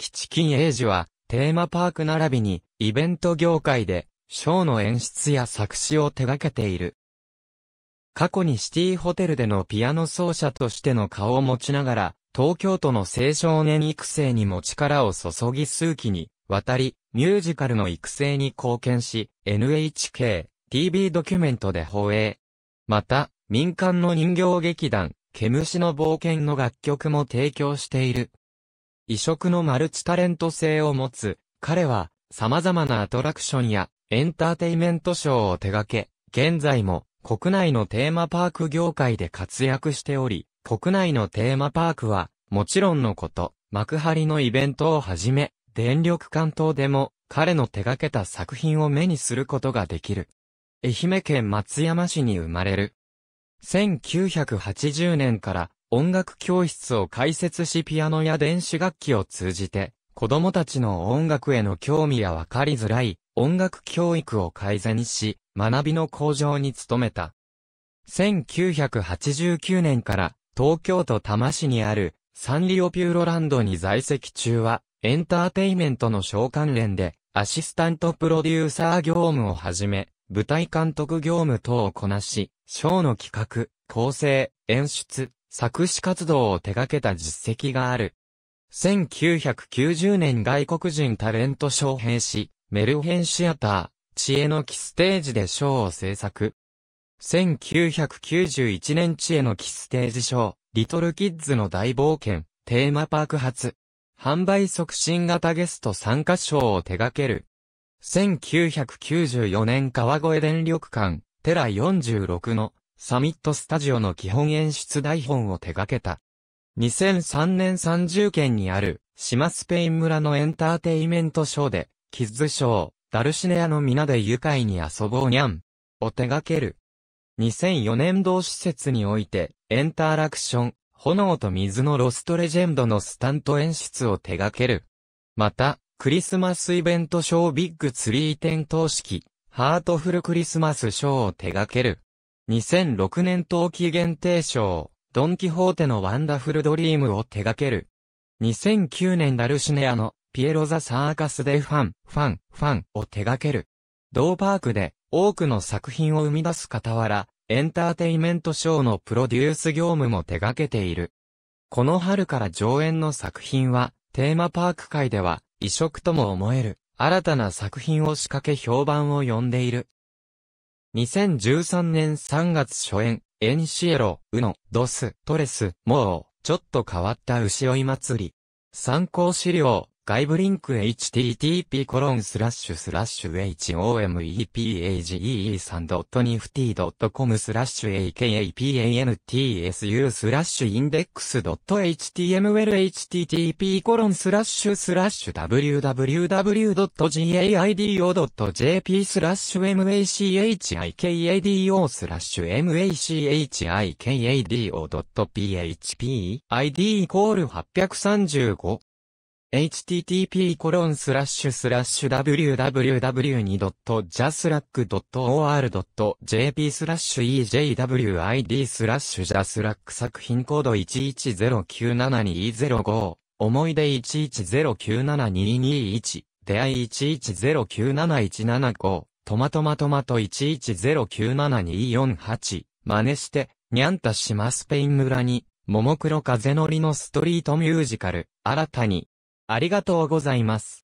キチンエイジは、テーマパーク並びに、イベント業界で、ショーの演出や作詞を手掛けている。過去にシティホテルでのピアノ奏者としての顔を持ちながら、東京都の青少年育成にも力を注ぎ数期に、渡り、ミュージカルの育成に貢献し、NHK、TV ドキュメントで放映。また、民間の人形劇団、毛虫の冒険の楽曲も提供している。異色のマルチタレント性を持つ、彼は様々なアトラクションやエンターテイメントショーを手掛け、現在も国内のテーマパーク業界で活躍しており、国内のテーマパークは、もちろんのこと、幕張のイベントをはじめ、電力関東でも、彼の手掛けた作品を目にすることができる。愛媛県松山市に生まれる。1980年から音楽教室を開設しピアノや電子楽器を通じて、子供たちの音楽への興味やわかりづらい音楽教育を改善し、学びの向上に努めた。1989年から東京都多摩市にあるサンリオピューロランドに在籍中は、エンターテイメントの小関連で、アシスタントプロデューサー業務をはじめ、舞台監督業務等をこなし、ショーの企画、構成、演出、作詞活動を手掛けた実績がある。1990年外国人タレント賞編し、メルヘンシアター、知恵の木ステージで賞を制作。1991年知恵の木ステージ賞、リトルキッズの大冒険、テーマパーク発。販売促進型ゲスト参加賞を手掛ける。1994年川越電力館、テラ46のサミットスタジオの基本演出台本を手掛けた。2003年30県にある、島スペイン村のエンターテイメントショーで、キッズショー、ダルシネアの皆で愉快に遊ぼうにゃん、を手掛ける。2004年同施設において、エンターラクション、炎と水のロストレジェンドのスタント演出を手掛ける。また、クリスマスイベントショービッグツリー点灯式、ハートフルクリスマスショーを手掛ける。2006年冬季限定賞、ドンキホーテのワンダフルドリームを手掛ける。2009年ダルシネアのピエロザサーカスでファン、ファン、ファンを手掛ける。同パークで多くの作品を生み出す傍ら、エンターテイメントショーのプロデュース業務も手掛けている。この春から上演の作品は、テーマパーク界では異色とも思える、新たな作品を仕掛け評判を呼んでいる。2013年3月初演、エンシエロ、ウノ、ドス、トレス、モー、ちょっと変わった牛追い祭り。参考資料。外部リンク http コロンスラッシュスラッシュ homepage3.nifty.com スラッシュ akapantsu スラッシュインデックス .htmlhttp コロンスラッシュスラッシュ www.gaido.jp スラッシュ machikado スラッシュ machikado.php ID イコール835 http://www.jaslack.or.jp スラッシュ ejwid スラッシュジャスラック作品コード11097205思い出11097221出会い11097175トマトマトマト11097248真似してニャンタ島スペイン村に、桃黒風乗りのストリートミュージカル、新たに、ありがとうございます。